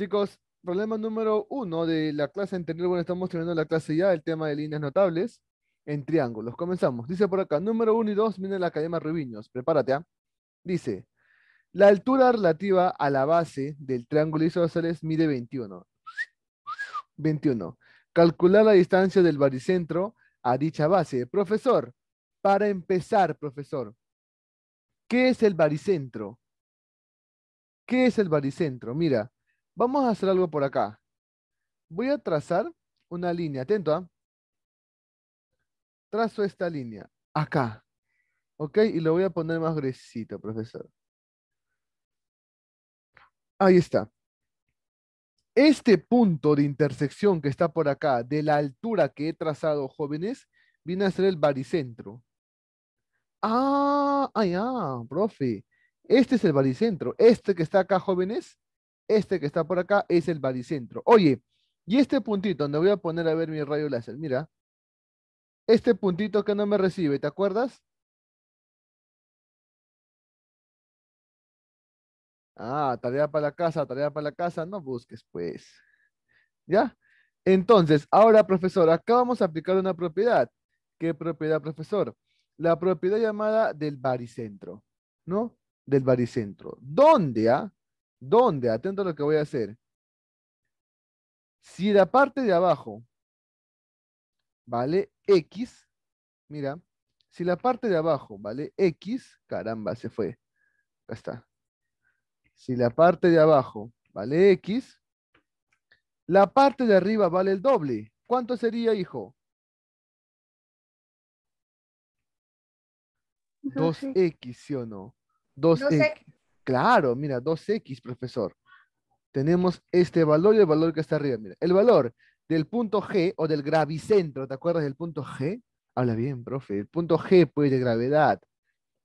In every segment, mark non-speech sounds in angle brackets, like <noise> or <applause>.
Chicos, problema número uno de la clase anterior, bueno, estamos terminando la clase ya, el tema de líneas notables en triángulos. Comenzamos. Dice por acá, número uno y dos, viene la cadena Rubiños. Prepárate, ¿ah? Dice, la altura relativa a la base del triángulo isósceles mide 21. 21. Calcular la distancia del baricentro a dicha base. Profesor, para empezar, profesor, ¿qué es el baricentro? ¿Qué es el baricentro? Mira, Vamos a hacer algo por acá. Voy a trazar una línea. Atento, ¿ah? Trazo esta línea. Acá. ¿Ok? Y lo voy a poner más gruesito, profesor. Ahí está. Este punto de intersección que está por acá, de la altura que he trazado, jóvenes, viene a ser el baricentro. Ah, ah, profe. Este es el baricentro. Este que está acá, jóvenes, este que está por acá es el baricentro. Oye, y este puntito donde voy a poner a ver mi rayo láser, mira. Este puntito que no me recibe, ¿te acuerdas? Ah, tarea para la casa, tarea para la casa, no busques pues. ¿Ya? Entonces, ahora, profesor, acá vamos a aplicar una propiedad. ¿Qué propiedad, profesor? La propiedad llamada del baricentro, ¿no? Del baricentro. ¿Dónde, ah? ¿Dónde? atento a lo que voy a hacer, si la parte de abajo vale X, mira, si la parte de abajo vale X, caramba, se fue. Acá está. Si la parte de abajo vale X, la parte de arriba vale el doble. ¿Cuánto sería, hijo? 2X, ¿sí o no? 2X. Claro, mira, 2x, profesor. Tenemos este valor y el valor que está arriba. el valor del punto G o del gravicentro, ¿te acuerdas del punto G? Habla bien, profe. El punto G, puede de gravedad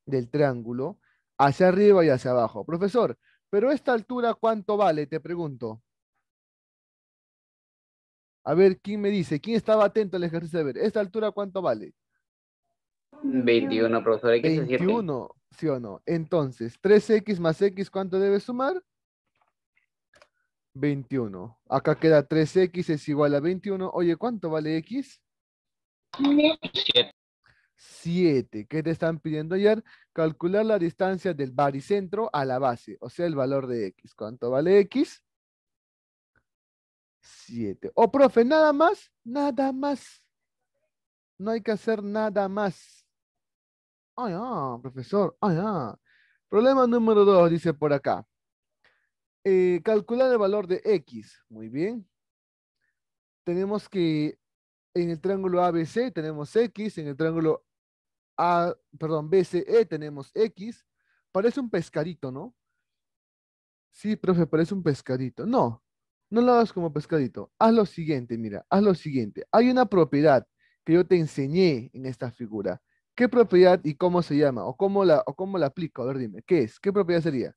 del triángulo, hacia arriba y hacia abajo. Profesor, pero esta altura, ¿cuánto vale? Te pregunto. A ver, ¿quién me dice? ¿Quién estaba atento al ejercicio de ver? ¿Esta altura cuánto vale? 21, profesor. Hay 21. Entonces, 3x más x, ¿cuánto debe sumar? 21. Acá queda 3x es igual a 21. Oye, ¿cuánto vale x? 7. 7. ¿Qué te están pidiendo ayer? Calcular la distancia del baricentro a la base, o sea, el valor de x. ¿Cuánto vale x? 7. O oh, profe, nada más, nada más. No hay que hacer nada más. Ah, profesor. Ah, Problema número dos, dice por acá. Eh, calcular el valor de X. Muy bien. Tenemos que en el triángulo ABC tenemos X, en el triángulo A, perdón, BCE tenemos X. Parece un pescadito, ¿no? Sí, profe, parece un pescadito. No, no lo hagas como pescadito. Haz lo siguiente, mira, haz lo siguiente. Hay una propiedad que yo te enseñé en esta figura ¿Qué propiedad y cómo se llama? ¿O cómo la, o cómo la aplico? A ver, dime, ¿qué es? ¿Qué propiedad sería?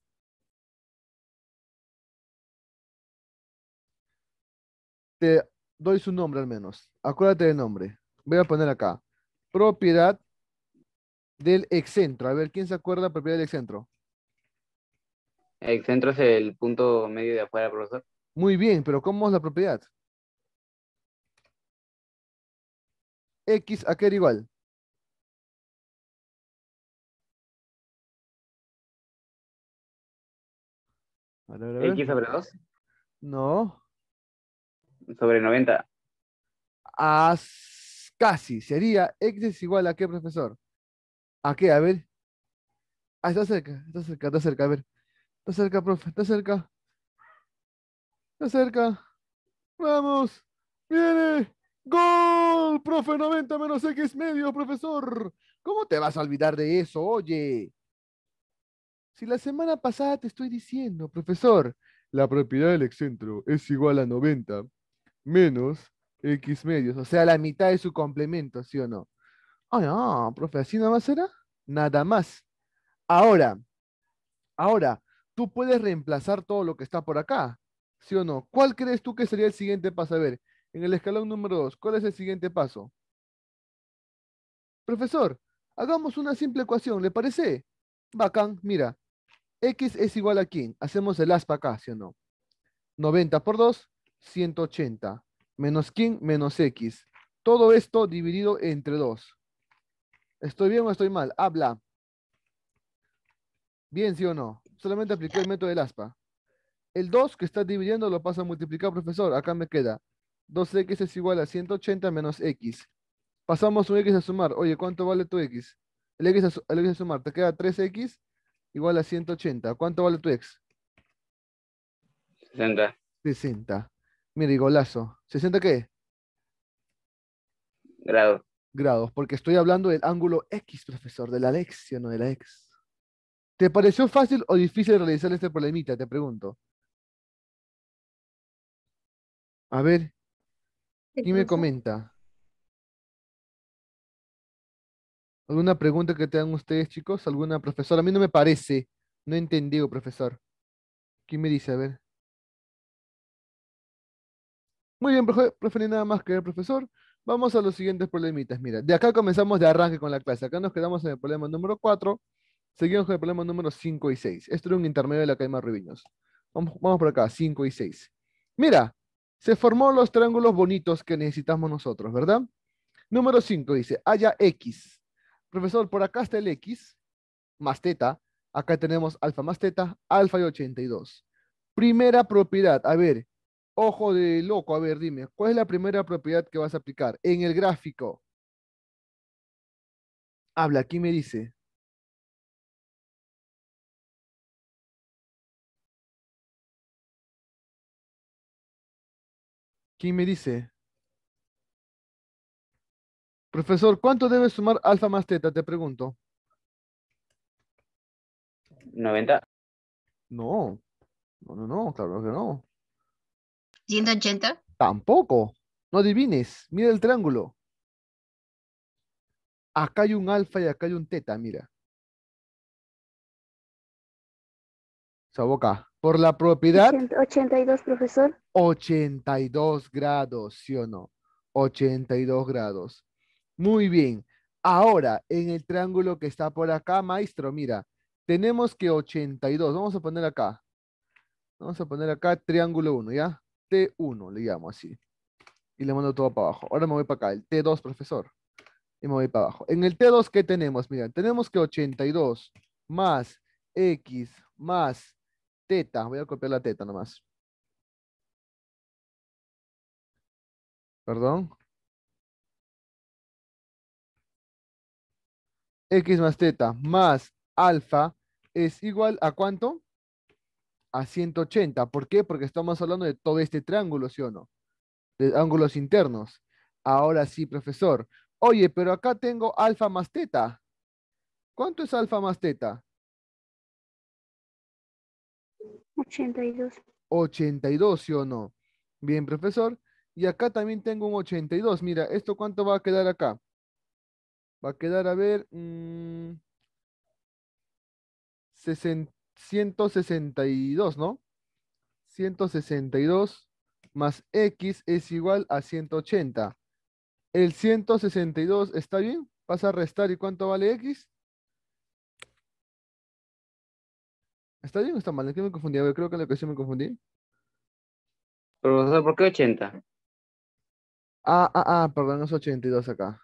Te doy su nombre al menos. Acuérdate del nombre. Voy a poner acá. Propiedad del excentro. A ver, ¿quién se acuerda de la propiedad del excentro? El excentro es el punto medio de afuera, profesor. Muy bien, pero ¿cómo es la propiedad? X a qué era igual. ¿X sobre 2? No. ¿Sobre 90? casi. Sería X es igual a qué, profesor? ¿A qué? A ver. Ah, está cerca, está cerca, está cerca, a ver. Está cerca, profe, está cerca. Está cerca. Vamos. Viene. Gol, profe, 90 menos X medio, profesor. ¿Cómo te vas a olvidar de eso, oye? Si la semana pasada te estoy diciendo, profesor, la propiedad del excentro es igual a 90 menos X medios, o sea, la mitad de su complemento, ¿sí o no? Ah, no, profe, ¿así nada más será? Nada más. Ahora, ahora, tú puedes reemplazar todo lo que está por acá, ¿sí o no? ¿Cuál crees tú que sería el siguiente paso? A ver, en el escalón número 2, ¿cuál es el siguiente paso? Profesor, hagamos una simple ecuación, ¿le parece? Bacán, mira, X es igual a quién? Hacemos el aspa acá, ¿sí o no? 90 por 2, 180. Menos quién, menos X. Todo esto dividido entre 2. ¿Estoy bien o estoy mal? Habla. Bien, sí o no. Solamente apliqué el método del aspa. El 2 que estás dividiendo lo paso a multiplicar, profesor. Acá me queda 2x es igual a 180 menos x. Pasamos un x a sumar. Oye, ¿cuánto vale tu x? El x a, el x a sumar. Te queda 3x igual a 180. ¿Cuánto vale tu ex? 60. 60. Mira, y golazo. ¿60 qué? Grados. Grados, porque estoy hablando del ángulo X, profesor, de la lección, no de la X. ¿Te pareció fácil o difícil realizar este problemita? Te pregunto. A ver, ¿quién me comenta? ¿Alguna pregunta que tengan ustedes, chicos? ¿Alguna profesora? A mí no me parece. No he entendido, profesor. ¿Quién me dice? A ver. Muy bien, profe, nada más que el profesor. Vamos a los siguientes problemitas. Mira, de acá comenzamos de arranque con la clase. Acá nos quedamos en el problema número 4. Seguimos con el problema número 5 y 6. Esto era un intermedio de la caima Rubiños. Vamos, vamos por acá, 5 y 6. Mira, se formó los triángulos bonitos que necesitamos nosotros, ¿verdad? Número 5 dice, haya X Profesor, por acá está el X más teta. Acá tenemos alfa más teta, alfa y 82. Primera propiedad, a ver, ojo de loco, a ver, dime, ¿cuál es la primera propiedad que vas a aplicar en el gráfico? Habla, ¿Quién me dice. ¿Quién me dice? Profesor, ¿cuánto debe sumar alfa más teta? Te pregunto. 90. No, no, no, no, claro que no. 180. Tampoco. No adivines. Mira el triángulo. Acá hay un alfa y acá hay un teta, mira. Saboca. Por la propiedad. 82, profesor. 82 grados, ¿sí o no? 82 grados. Muy bien. Ahora, en el triángulo que está por acá, maestro, mira, tenemos que 82. Vamos a poner acá. Vamos a poner acá triángulo 1, ¿ya? T1, le llamo así. Y le mando todo para abajo. Ahora me voy para acá, el T2, profesor. Y me voy para abajo. En el T2, ¿qué tenemos? Mira, tenemos que 82 más X más teta. Voy a copiar la teta nomás. Perdón. x más teta más alfa es igual a cuánto? A 180. ¿Por qué? Porque estamos hablando de todo este triángulo, ¿sí o no? De ángulos internos. Ahora sí, profesor. Oye, pero acá tengo alfa más teta. ¿Cuánto es alfa más teta? 82. 82, ¿sí o no? Bien, profesor. Y acá también tengo un 82. Mira, ¿esto cuánto va a quedar acá? Va a quedar, a ver, 162, mm, ¿no? 162 más X es igual a 180. El 162, ¿está bien? Vas a restar, ¿y cuánto vale X? ¿Está bien o está mal? Es que me confundí? creo que en la ocasión me confundí. Profesor, ¿por qué 80? Ah, ah, ah, perdón, es 82 acá.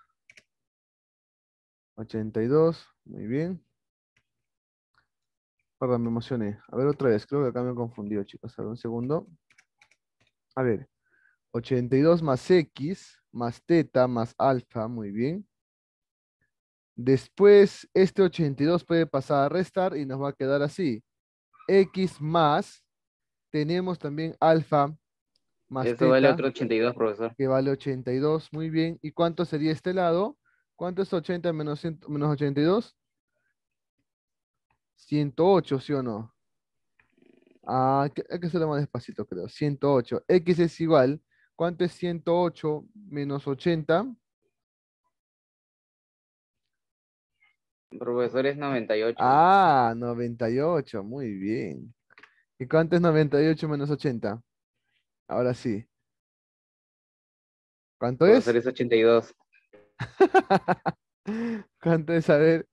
82, muy bien. Perdón, me emocioné. A ver otra vez, creo que acá me he confundido, chicos. A ver, un segundo. A ver, 82 más X, más teta, más alfa, muy bien. Después, este 82 puede pasar a restar y nos va a quedar así. X más, tenemos también alfa más Eso vale otro 82, profesor. Que vale 82, muy bien. ¿Y cuánto sería este lado? ¿Cuánto es 80 menos, 82? 108, ¿sí o no? Ah, hay que hacerlo más despacito, creo. 108. X es igual. ¿Cuánto es 108 menos 80? Profesor es 98. Ah, 98. Muy bien. ¿Y cuánto es 98 menos 80? Ahora sí. ¿Cuánto es? Profesor es 82. <laughs> ¿Cuánto A ver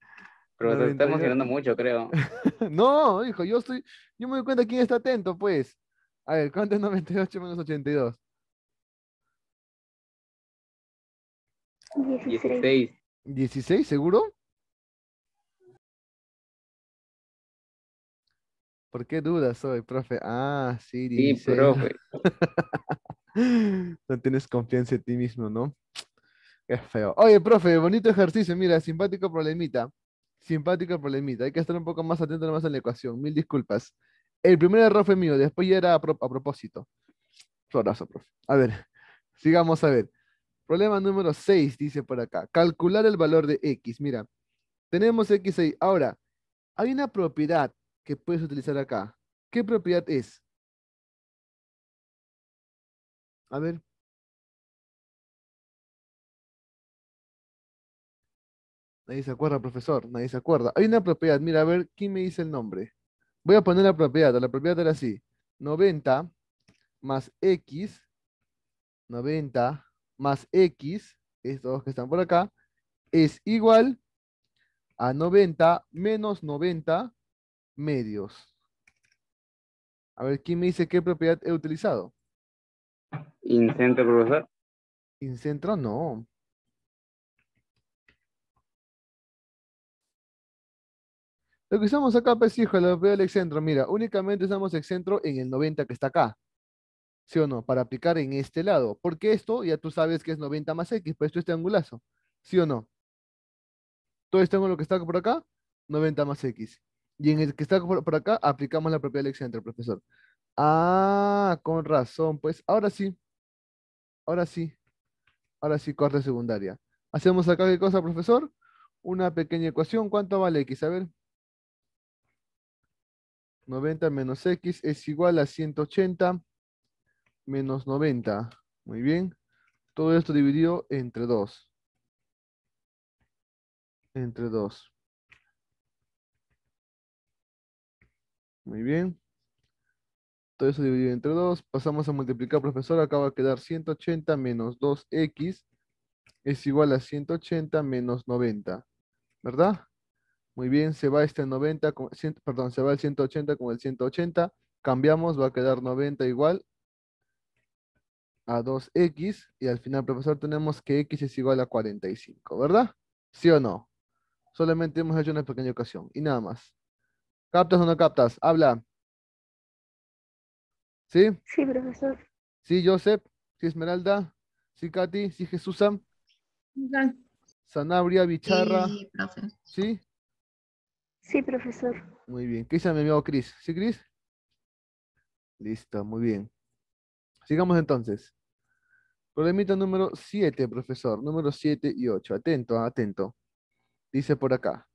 Pero te está emocionando mucho, creo. <laughs> no, hijo, yo estoy. Yo me doy cuenta quién está atento, pues. A ver, ¿cuánto es 98 menos 82? 16. ¿16, seguro? ¿Por qué dudas hoy, profe? Ah, sí, 16. Sí, profe. <laughs> no tienes confianza en ti mismo, ¿no? Oye, profe, bonito ejercicio. Mira, simpático problemita. Simpático problemita. Hay que estar un poco más atento nomás en la ecuación. Mil disculpas. El primer error fue mío, después ya era a, a propósito. profe. A ver, sigamos a ver. Problema número 6, dice por acá. Calcular el valor de X. Mira, tenemos X ahí. Ahora, hay una propiedad que puedes utilizar acá. ¿Qué propiedad es? A ver. Nadie se acuerda, profesor. Nadie se acuerda. Hay una propiedad. Mira, a ver, ¿quién me dice el nombre? Voy a poner la propiedad. La propiedad era así. 90 más X. 90 más X. Estos que están por acá. Es igual a 90 menos 90 medios. A ver, ¿quién me dice qué propiedad he utilizado? Incentro, profesor. Incentro no. Lo que usamos acá, pues, hijo, la veo del excentro. Mira, únicamente usamos excentro en el 90 que está acá. ¿Sí o no? Para aplicar en este lado. Porque esto ya tú sabes que es 90 más X, pues esto es angulazo. ¿Sí o no? Entonces tengo lo que está por acá, 90 más X. Y en el que está por, acá, aplicamos la propiedad del excentro, profesor. Ah, con razón, pues. Ahora sí. Ahora sí. Ahora sí, corte secundaria. Hacemos acá qué cosa, profesor? Una pequeña ecuación. ¿Cuánto vale X? A ver. 90 menos x es igual a 180 menos 90. Muy bien. Todo esto dividido entre 2. Entre 2. Muy bien. Todo eso dividido entre 2. Pasamos a multiplicar, profesor. Acaba de a quedar 180 menos 2x es igual a 180 menos 90. ¿Verdad? Muy bien, se va este 90, perdón, se va el 180 con el 180. Cambiamos, va a quedar 90 igual a 2x. Y al final, profesor, tenemos que x es igual a 45, ¿verdad? ¿Sí o no? Solamente hemos hecho una pequeña ocasión y nada más. ¿Captas o no captas? Habla. ¿Sí? Sí, profesor. ¿Sí, Joseph? ¿Sí, Esmeralda? ¿Sí, Katy? ¿Sí, Jesús? Sanabria, Bicharra. Sí, profesor. ¿Sí? Sí, profesor. Muy bien. ¿Qué dice mi amigo Cris? ¿Sí, Cris? Listo, muy bien. Sigamos entonces. Problemita número 7, profesor. Número 7 y 8. Atento, ah, atento. Dice por acá.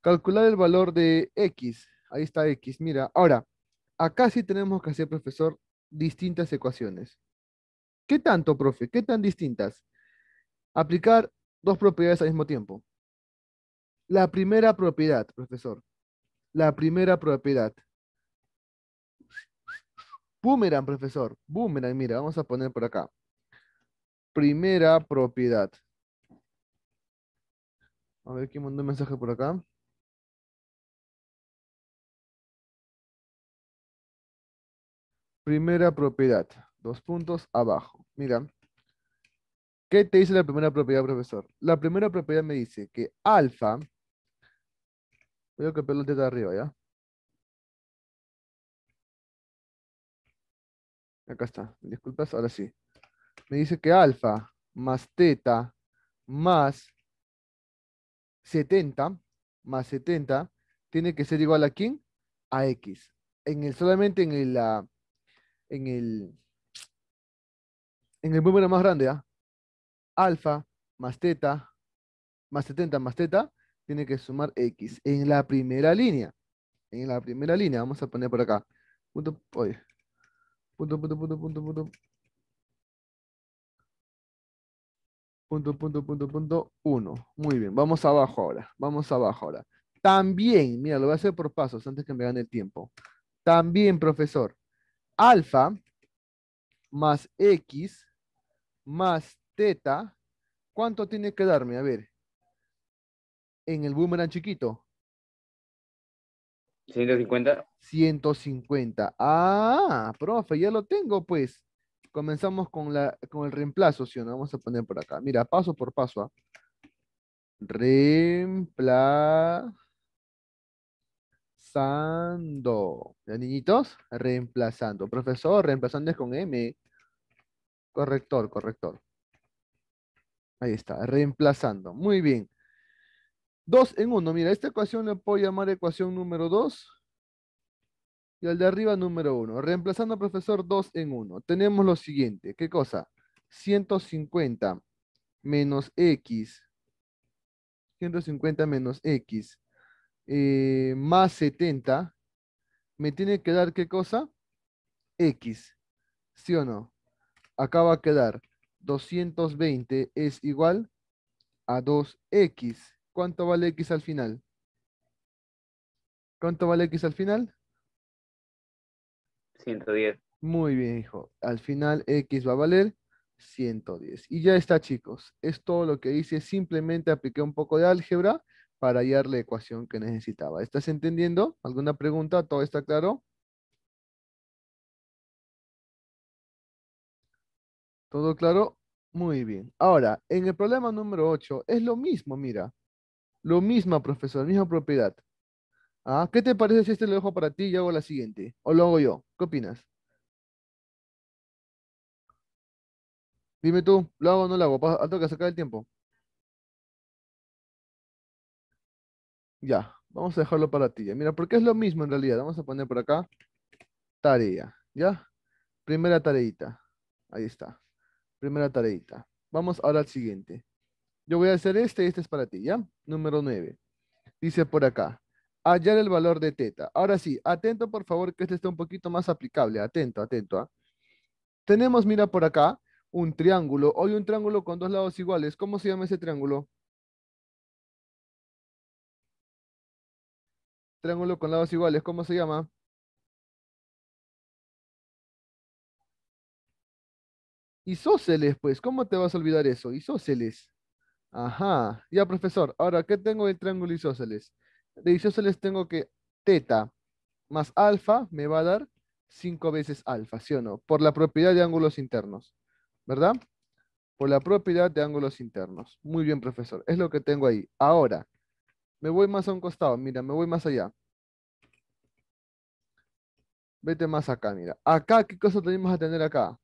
Calcular el valor de X. Ahí está X. Mira, ahora, acá sí tenemos que hacer, profesor, distintas ecuaciones. ¿Qué tanto, profe? ¿Qué tan distintas? Aplicar dos propiedades al mismo tiempo. La primera propiedad, profesor. La primera propiedad. Boomerang, profesor. Boomerang, mira, vamos a poner por acá. Primera propiedad. A ver quién mandó un mensaje por acá. Primera propiedad. Dos puntos abajo. Mira. ¿Qué te dice la primera propiedad, profesor? La primera propiedad me dice que alfa Voy a copiar los de arriba, ¿ya? Acá está. Disculpas, ahora sí. Me dice que alfa más teta más 70 más 70 tiene que ser igual a quién? A X. En el, solamente en el, ah, en el, en el número más grande, ¿ah? Alfa más teta más 70 más teta tiene que sumar X en la primera línea. En la primera línea, vamos a poner por acá. Punto, oye. Punto, punto, punto, punto, punto. Punto, punto, punto, punto, uno. Muy bien, vamos abajo ahora. Vamos abajo ahora. También, mira, lo voy a hacer por pasos antes que me gane el tiempo. También, profesor, alfa más X más teta, ¿cuánto tiene que darme? A ver, en el boomerang chiquito? 150. 150. Ah, profe, ya lo tengo, pues. Comenzamos con, la, con el reemplazo, si no? Vamos a poner por acá. Mira, paso por paso. ¿ah? Reemplazando. ¿Ya, niñitos? Reemplazando. Profesor, reemplazando es con M. Corrector, corrector. Ahí está, reemplazando. Muy bien. 2 en 1, Mira, esta ecuación le puedo llamar ecuación número 2 y al de arriba número 1. Reemplazando profesor 2 en 1. Tenemos lo siguiente. ¿Qué cosa? 150 menos x. 150 menos x. Eh, más 70. Me tiene que dar qué cosa? X. ¿Sí o no? Acá va a quedar 220 es igual a 2x. ¿Cuánto vale X al final? ¿Cuánto vale X al final? 110. Muy bien, hijo. Al final X va a valer 110. Y ya está, chicos. Es todo lo que hice. Simplemente apliqué un poco de álgebra para hallar la ecuación que necesitaba. ¿Estás entendiendo? ¿Alguna pregunta? ¿Todo está claro? ¿Todo claro? Muy bien. Ahora, en el problema número 8 es lo mismo, mira. Lo mismo, profesor, misma propiedad. ¿Ah? ¿Qué te parece si este lo dejo para ti y hago la siguiente? ¿O lo hago yo? ¿Qué opinas? Dime tú, ¿lo hago o no lo hago? tengo que sacar el tiempo. Ya, vamos a dejarlo para ti. Ya. Mira, porque es lo mismo en realidad. Vamos a poner por acá tarea. ¿Ya? Primera tareita. Ahí está. Primera tareita. Vamos ahora al siguiente. Yo voy a hacer este, este es para ti, ¿ya? Número 9. Dice por acá, hallar el valor de teta. Ahora sí, atento por favor que este esté un poquito más aplicable. Atento, atento. ¿ah? Tenemos, mira por acá, un triángulo. Hoy un triángulo con dos lados iguales. ¿Cómo se llama ese triángulo? Triángulo con lados iguales. ¿Cómo se llama? Isóceles, pues. ¿Cómo te vas a olvidar eso? Isóceles. Ajá. Ya, profesor, ahora, ¿qué tengo del triángulo isósceles? De isósceles tengo que teta más alfa me va a dar 5 veces alfa, ¿sí o no? Por la propiedad de ángulos internos, ¿verdad? Por la propiedad de ángulos internos. Muy bien, profesor. Es lo que tengo ahí. Ahora, me voy más a un costado. Mira, me voy más allá. Vete más acá, mira. Acá, ¿qué cosa tenemos a tener acá?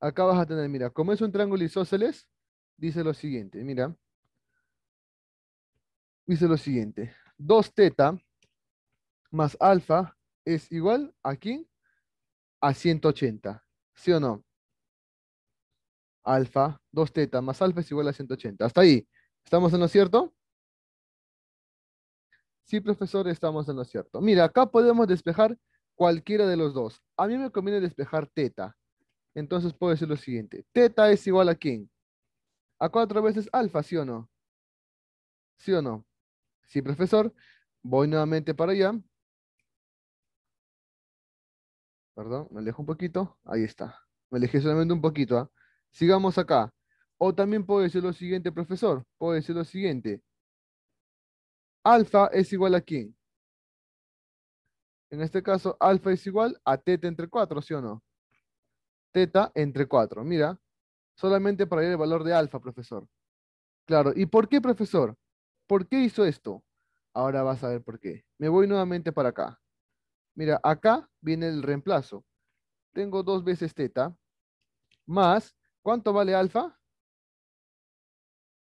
Acá vas a tener, mira, como es un triángulo isósceles, dice lo siguiente, mira dice lo siguiente. 2 teta más alfa es igual a quién? A 180. ¿Sí o no? Alfa, 2 teta más alfa es igual a 180. Hasta ahí. ¿Estamos en lo cierto? Sí, profesor, estamos en lo cierto. Mira, acá podemos despejar cualquiera de los dos. A mí me conviene despejar teta. Entonces puedo decir lo siguiente. Teta es igual a quién? A cuatro veces alfa, ¿sí o no? ¿Sí o no? Sí, profesor. Voy nuevamente para allá. Perdón, me alejo un poquito. Ahí está. Me alejé solamente un poquito. ¿ah? Sigamos acá. O también puedo decir lo siguiente, profesor. Puedo decir lo siguiente. Alfa es igual a quién? En este caso, alfa es igual a teta entre 4, ¿sí o no? Teta entre 4. Mira, solamente para ir el valor de alfa, profesor. Claro. ¿Y por qué, profesor? ¿Por qué hizo esto? Ahora vas a ver por qué. Me voy nuevamente para acá. Mira, acá viene el reemplazo. Tengo dos veces teta más, ¿cuánto vale alfa?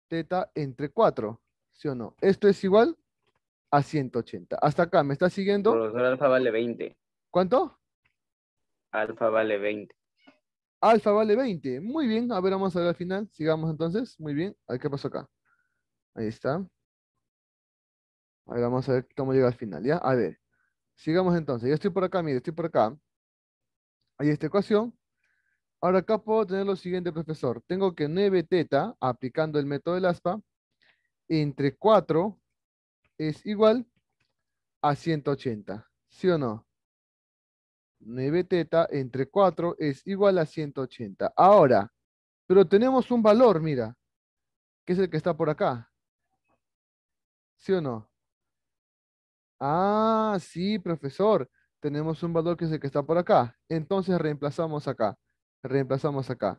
Teta entre 4, ¿sí o no? Esto es igual a 180. Hasta acá, ¿me está siguiendo? alfa vale 20. ¿Cuánto? Alfa vale 20. Alfa vale 20. Muy bien, a ver, vamos a ver al final. Sigamos entonces. Muy bien, a qué pasó acá. Ahí está vamos a ver cómo llega al final, ¿ya? A ver, sigamos entonces. Yo estoy por acá, mire, estoy por acá. Hay esta ecuación. Ahora acá puedo tener lo siguiente, profesor. Tengo que 9 teta, aplicando el método del aspa, entre 4 es igual a 180. ¿Sí o no? 9 teta entre 4 es igual a 180. Ahora, pero tenemos un valor, mira, que es el que está por acá. ¿Sí o no? Ah, sí, profesor. Tenemos un valor que es el que está por acá. Entonces reemplazamos acá. Reemplazamos acá.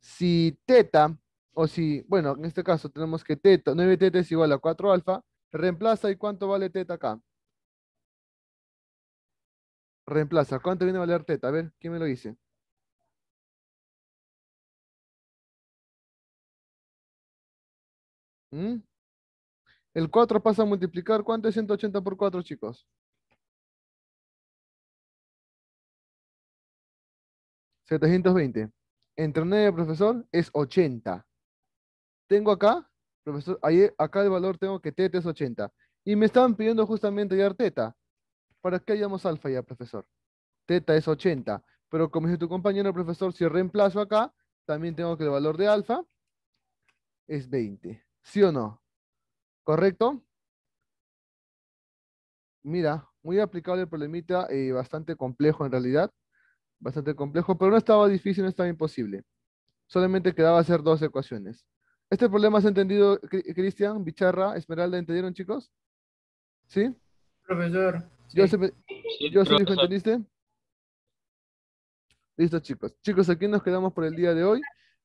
Si teta, o si, bueno, en este caso tenemos que teta, 9 teta es igual a 4 alfa, reemplaza y cuánto vale teta acá. Reemplaza. ¿Cuánto viene a valer teta? A ver, ¿quién me lo dice? ¿Mm? El 4 pasa a multiplicar. ¿Cuánto es 180 por 4, chicos? 720. Entre 9, profesor, es 80. Tengo acá, profesor, ahí, acá el valor tengo que teta es 80. Y me estaban pidiendo justamente hallar teta. ¿Para qué hallamos alfa ya, profesor? Teta es 80. Pero como dice tu compañero, profesor, si reemplazo acá, también tengo que el valor de alfa es 20. ¿Sí o no? ¿Correcto? Mira, muy aplicable el problemita, y eh, bastante complejo en realidad. Bastante complejo, pero no estaba difícil, no estaba imposible. Solamente quedaba hacer dos ecuaciones. ¿Este problema ha entendido, Cristian, Bicharra, Esmeralda, entendieron, chicos? ¿Sí? Profesor. Yo sí. sí, ¿entendiste? Listo, chicos. Chicos, aquí nos quedamos por el día de hoy.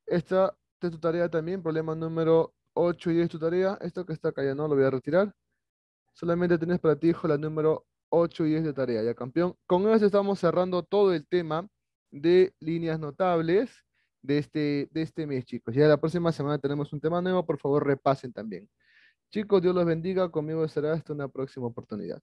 esta es tu tarea también, problema número 8 y 10 tu tarea. Esto que está acá ya no lo voy a retirar. Solamente tenés para ti, hijo, la número 8 y 10 de tarea, ya campeón. Con eso estamos cerrando todo el tema de líneas notables de este, de este mes, chicos. Ya la próxima semana tenemos un tema nuevo, por favor repasen también. Chicos, Dios los bendiga. Conmigo será hasta una próxima oportunidad.